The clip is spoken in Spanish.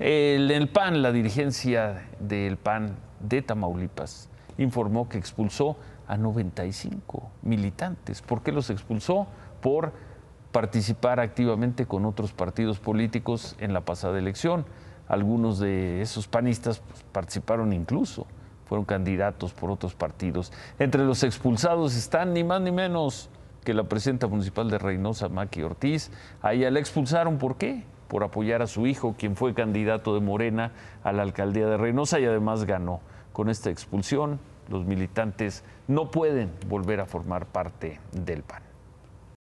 El, PAN, la dirigencia del PAN de Tamaulipas, informó que expulsó a 95 militantes. ¿Por qué los expulsó? Por participar activamente con otros partidos políticos en la pasada elección. Algunos de esos panistas pues, participaron incluso, fueron candidatos por otros partidos. Entre los expulsados están ni más ni menos que la presidenta municipal de Reynosa, Maki Ortiz. A ella la expulsaron, ¿por qué? por apoyar a su hijo, quien fue candidato de Morena a la alcaldía de Reynosa y además ganó. Con esta expulsión, los militantes no pueden volver a formar parte del PAN.